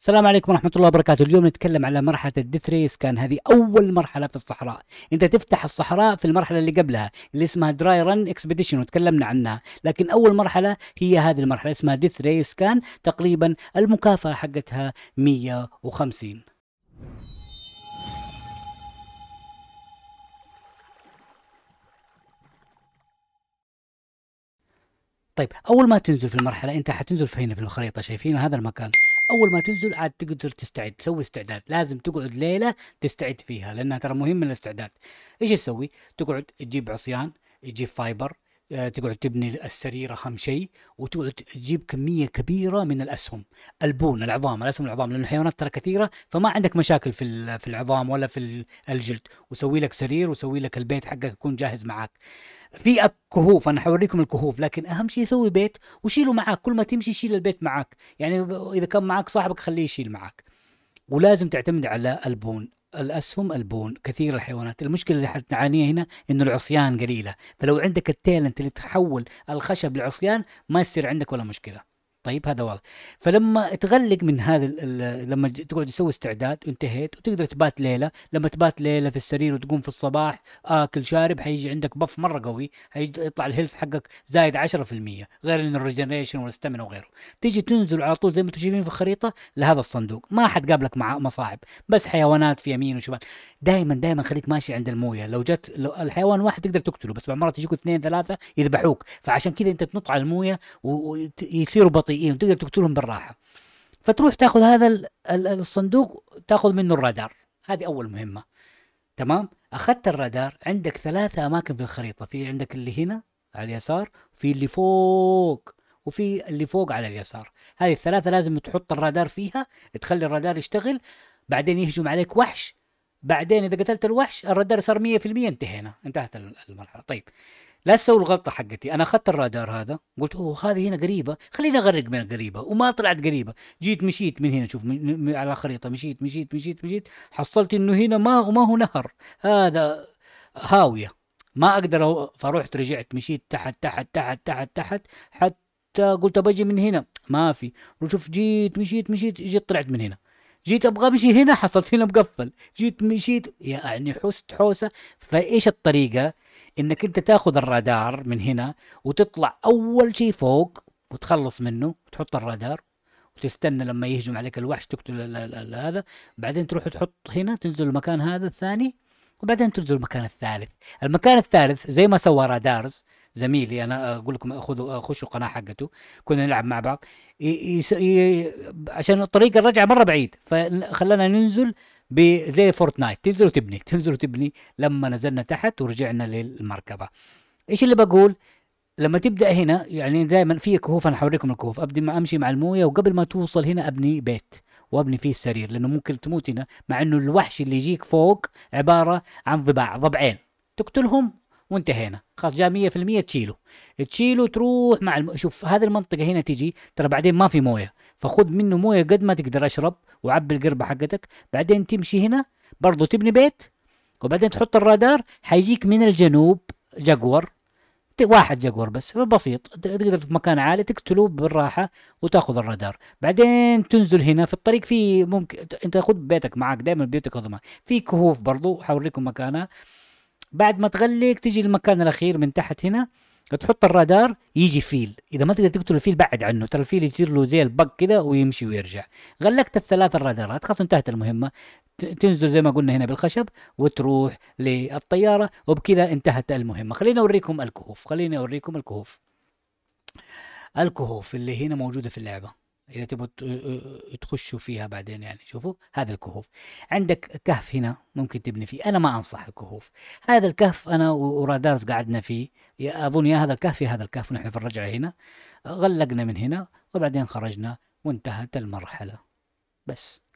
السلام عليكم ورحمة الله وبركاته، اليوم نتكلم على مرحلة الديث كان هذه أول مرحلة في الصحراء، أنت تفتح الصحراء في المرحلة اللي قبلها اللي اسمها دراي رن اكسبيديشن وتكلمنا عنها، لكن أول مرحلة هي هذه المرحلة اسمها ديث كان تقريبا المكافأة حقتها 150 طيب أول ما تنزل في المرحلة أنت حتنزل في هنا في الخريطة شايفين هذا المكان اول ما تنزل عاد تقدر تستعد تسوي استعداد لازم تقعد ليله تستعد فيها لانها ترى مهم من الاستعداد ايش تسوي تقعد تجيب عصيان تجيب فايبر آه، تقعد تبني السرير اهم شيء وتقعد تجيب كميه كبيره من الاسهم البون العظام الاسهم العظام لان الحيوانات ترى كثيره فما عندك مشاكل في في العظام ولا في الجلد وسوي لك سرير وسوي لك البيت حقك يكون جاهز معك في كهوف انا حوريكم الكهوف لكن اهم شيء سوي بيت وشيله معك كل ما تمشي شيل البيت معك يعني اذا كان معك صاحبك خليه يشيل معك ولازم تعتمد على البون الاسهم البون كثير الحيوانات المشكله اللي حتعانيها هنا انه العصيان قليله فلو عندك التالنت اللي تحول الخشب لعصيان ما يصير عندك ولا مشكله طيب هذا واضح فلما تغلق من هذا لما تقعد تسوي استعداد وانتهيت وتقدر تبات ليله لما تبات ليله في السرير وتقوم في الصباح اكل شارب حيجي عندك بف مره قوي حيطلع الهيلث حقك زايد 10% غير ان الريجنريشن والستامينا وغيره تيجي تنزل على طول زي ما انتم شايفين في الخريطه لهذا الصندوق ما قابلك مع مصاعب بس حيوانات في يمين وشمال دائما دائما خليك ماشي عند المويه لو جت لو الحيوان واحد تقدر تقتله بس بعد مرات يجيكوا اثنين ثلاثه يذبحوك فعشان كذا انت تنط على المويه ويصيروا بطيء سيئين وتقدر تقتلهم بالراحه فتروح تاخذ هذا الصندوق تاخذ منه الرادار هذه اول مهمه تمام اخذت الرادار عندك ثلاثه اماكن في الخريطه في عندك اللي هنا على اليسار في اللي فوق وفي اللي فوق على اليسار هذه الثلاثه لازم تحط الرادار فيها تخلي الرادار يشتغل بعدين يهجم عليك وحش بعدين اذا قتلت الوحش الرادار صار 100% انتهينا انتهت المرحله طيب لا تسوي الغلطه حقتي انا اخذت الرادار هذا قلت اوه هذه هنا قريبه خليني اغرق من القريبه وما طلعت قريبه جيت مشيت من هنا شوف على الخريطه مشيت مشيت مشيت مشيت حصلت انه هنا ما ما هو نهر هذا هاويه ما اقدر فرحت رجعت مشيت تحت تحت تحت تحت تحت حتى قلت بجي من هنا ما في وشوف جيت مشيت مشيت جيت طلعت من هنا جيت ابغى امشي هنا حصلت هنا مقفل جيت مشيت يعني حست حوسه فايش الطريقه انك انت تاخذ الرادار من هنا وتطلع اول شيء فوق وتخلص منه وتحط الرادار وتستنى لما يهجم عليك الوحش تقتل هذا بعدين تروح تحط هنا تنزل المكان هذا الثاني وبعدين تنزل المكان الثالث المكان الثالث زي ما سوى رادارز زميلي انا اقول لكم خذوا خشوا القناه حقته كنا نلعب مع بعض ي... عشان طريق الرجعه مره بعيد فخلانا ننزل زي فورتنايت تنزل وتبني تنزل وتبني لما نزلنا تحت ورجعنا للمركبه ايش اللي بقول لما تبدا هنا يعني دائما في كهوف انا حوريكم الكهوف ابدي ما امشي مع المويه وقبل ما توصل هنا ابني بيت وابني فيه السرير لانه ممكن تموت هنا مع انه الوحش اللي يجيك فوق عباره عن ضباع ضبعين تقتلهم وانتهينا خلاص جاء 100% تشيله تشيله تروح مع الم... شوف هذه المنطقه هنا تجي ترى بعدين ما في مويه فخذ منه مويه قد ما تقدر اشرب وعبي القربه حقتك بعدين تمشي هنا برضه تبني بيت وبعدين تحط الرادار حيجيك من الجنوب جاكور واحد جاكور بس بسيط تقدر في مكان عالي تقتله بالراحة وتاخذ الرادار بعدين تنزل هنا في الطريق في ممكن انت خذ بيتك معك دائما بيوتك خذ في كهوف برضو حوريكم مكانها بعد ما تغلق تجي المكان الاخير من تحت هنا تحط الرادار يجي فيل اذا ما تقدر تقتل الفيل بعد عنه ترى الفيل يصير له زي البق كذا ويمشي ويرجع غلقت الثلاث الرادارات خلاص انتهت المهمه تنزل زي ما قلنا هنا بالخشب وتروح للطياره وبكذا انتهت المهمه خليني اوريكم الكهوف خليني اوريكم الكهوف الكهوف اللي هنا موجوده في اللعبه اذا تبغوا تخشوا فيها بعدين يعني شوفوا هذا الكهوف عندك كهف هنا ممكن تبني فيه انا ما انصح الكهوف هذا الكهف انا ورادارز قعدنا فيه اظن يا هذا الكهف يا هذا الكهف ونحن في الرجعه هنا غلقنا من هنا وبعدين خرجنا وانتهت المرحله بس